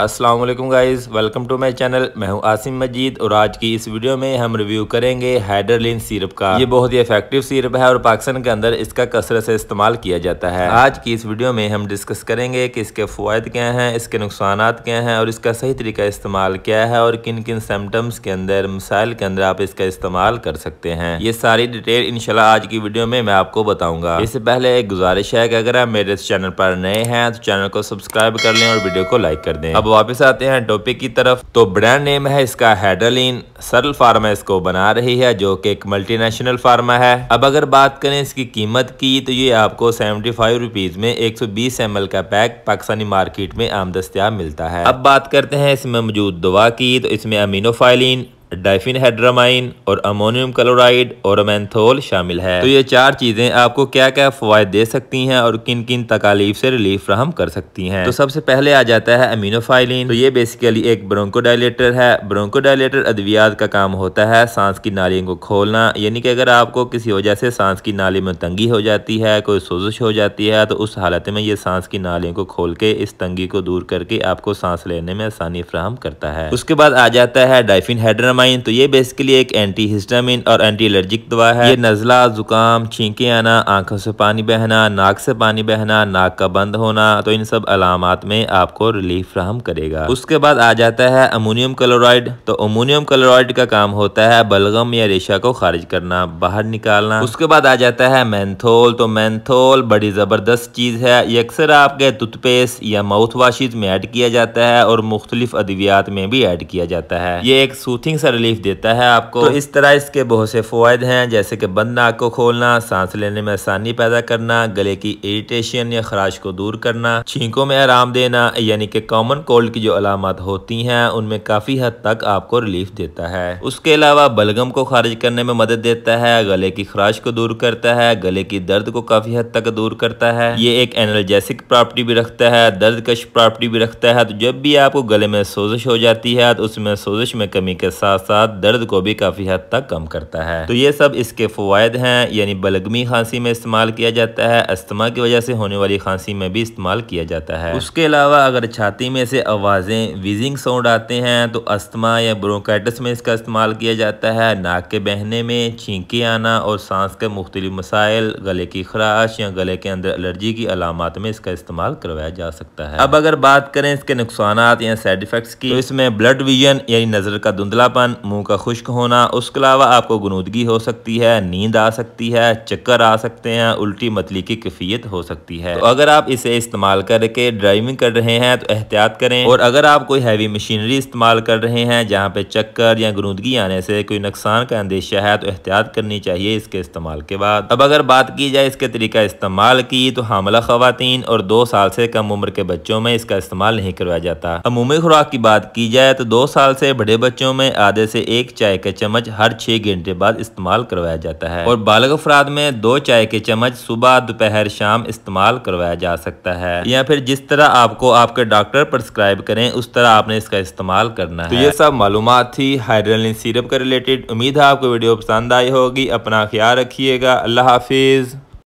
Aslam guys welcome to my channel मैं हूं आसिम मजीद और आज की इस वीडियो में हम रिव्यू करेंगे हाइड्रोलिन सिरप का ये बहुत ही इफेक्टिव सिरप है और पाकिस्तान के अंदर इसका कसरत से इस्तेमाल किया जाता है आज की इस वीडियो में हम डिस्कस करेंगे कि इसके फ़वाद क्या हैं इसके नुकसान क्या हैं और इसका सही तरीका इस्तेमाल क्या है और किन किन सिम्टम्स के अंदर मिसाइल के अंदर आप इसका इस्तेमाल कर सकते हैं ये सारी डिटेल इनशाला आज की वीडियो में मैं आपको बताऊंगा इससे पहले एक गुजारिश है कि अगर आप मेरे इस चैनल पर नए हैं तो चैनल को सब्सक्राइब कर लें और वीडियो को लाइक कर दें अब वापस आते हैं टॉपिक की तरफ तो ब्रांड नेम है इसका हेडरलिन सरल फार्मा इसको बना रही है जो कि एक मल्टीनेशनल फार्मा है अब अगर बात करें इसकी कीमत की तो ये आपको सेवेंटी फाइव रुपीज में एक सौ बीस एम एल का पैक पाकिस्तानी मार्केट में आम दस्तियाब मिलता है अब बात करते हैं इसमें मौजूद दवा की तो इसमें अमीनोफाइलिन डाइफिनहाइड्रामाइन और अमोनियम क्लोराइड और मैंथोल शामिल है तो ये चार चीज़ें आपको क्या क्या फ़वाद दे सकती हैं और किन किन तकालीफ से रिलीफ फ्राहम कर सकती हैं तो सबसे पहले आ जाता है अमीनोफाइलिन तो ये बेसिकली एक ब्रोंकोडाइलेटर है ब्रोंकोडाइलेटर अद्वियात का काम होता है सांस की नालियों को खोलना यानी कि अगर आपको किसी वजह से सांस की नाली में तंगी हो जाती है कोई सोजिश हो जाती है तो उस हालत में ये सांस की नालियों को खोल के इस तंगी को दूर करके आपको सांस लेने में आसानी फ्राहम करता है उसके बाद आ जाता है डाइफिन हाइड्रामाइन हिस्टामाइन तो ये बेसिकली एक एंटी हिस्टामिन और एंटी एलर्जिक दवा है ये नज़ला जुकाम छींके आना आंखों से पानी बहना नाक से पानी बहना नाक का बंद होना तो इन सब अलामत में आपको रिलीफ फ्राहम करेगा उसके बाद आ जाता है अमोनियम क्लोराइड तो अमोनियम क्लोराइड का काम होता है बलगम या रेशा को खारिज करना बाहर निकालना उसके बाद आ जाता है मैंथोल तो मैंथोल बड़ी ज़बरदस्त चीज़ है ये अक्सर आपके टूथपेस्ट या माउथ वाशिज में ऐड किया जाता है और मुख्तलिफ अद्वियात में भी ऐड किया जाता है ये एक सूथिंग रिलीफ देता है आपको तो इस तरह इसके बहुत से फ़ायदे हैं जैसे कि बंद नाक को खोलना सांस लेने में आसानी पैदा करना गले की इरिटेशन या खराश को दूर करना छींकों में आराम देना यानी कि कॉमन कोल्ड की जो अलामत होती हैं उनमें काफ़ी हद तक आपको रिलीफ देता है उसके अलावा बलगम को खारिज करने में मदद देता है गले की खराश को दूर करता है गले की दर्द को काफ़ी हद तक दूर करता है ये एक एनर्जेसिक प्रॉपर्टी भी रखता है दर्द कश प्रॉपर्टी भी रखता है तो जब भी आपको गले में सोजिश हो जाती है तो उसमें सोजिश में कमी के साथ साथ दर्द को भी काफ़ी हद तक कम करता है तो ये सब इसके फ़वाद हैं यानी बलगमी खांसी में इस्तेमाल किया जाता है अस्थमा की वजह से होने वाली खांसी में भी इस्तेमाल किया जाता है उसके अलावा अगर छाती में से आवाज़ें विजिंग साउंड आते हैं तो अस्थमा या ब्रोकाइटस में इसका इस्तेमाल किया जाता है नाक के बहने में छींके आना और सांस के मुख्तलि मसाइल गले की खराश या गले के अंदर एलर्जी की अलामत में इसका इस्तेमाल करवाया जा सकता है अब अगर बात करें इसके नुकसान या साइड इफेक्ट्स की तो इसमें ब्लड विजन यानी नज़र का धुंधलापन मोटापन मुंह का खुश्क होना उसके अलावा आपको गनूदगी हो सकती है नींद आ सकती है चक्कर आ सकते हैं उल्टी मतली की कैफियत हो सकती है तो अगर आप इसे इस्तेमाल करके ड्राइविंग कर रहे हैं तो एहतियात करें और अगर आप कोई हैवी मशीनरी इस्तेमाल कर रहे हैं जहाँ पे चक्कर या गनूदगी आने से कोई नुकसान का अंदेशा है तो एहतियात करनी चाहिए इसके इस्तेमाल के बाद अब अगर बात की जाए इसके तरीका इस्तेमाल की तो हमला खातन और दो साल से कम उम्र के बच्चों में इसका इस्तेमाल नहीं करवाया जाता अमूमी खुराक की बात की जाए तो दो साल से बड़े बच्चों में आधे से एक चाय के चम्मच हर छह घंटे बाद इस्तेमाल करवाया जाता है और बालक अफराद में दो चाय के चम्मच सुबह दोपहर शाम इस्तेमाल करवाया जा सकता है या फिर जिस तरह आपको आपके डॉक्टर प्रिस्क्राइब करें उस तरह आपने इसका इस्तेमाल करना तो है ये सब मालूम थी हाइड्रोलिन सिरप के रिलेटेड उम्मीद है आपको वीडियो पसंद आई होगी अपना ख्याल रखिएगा अल्लाह हाफिज़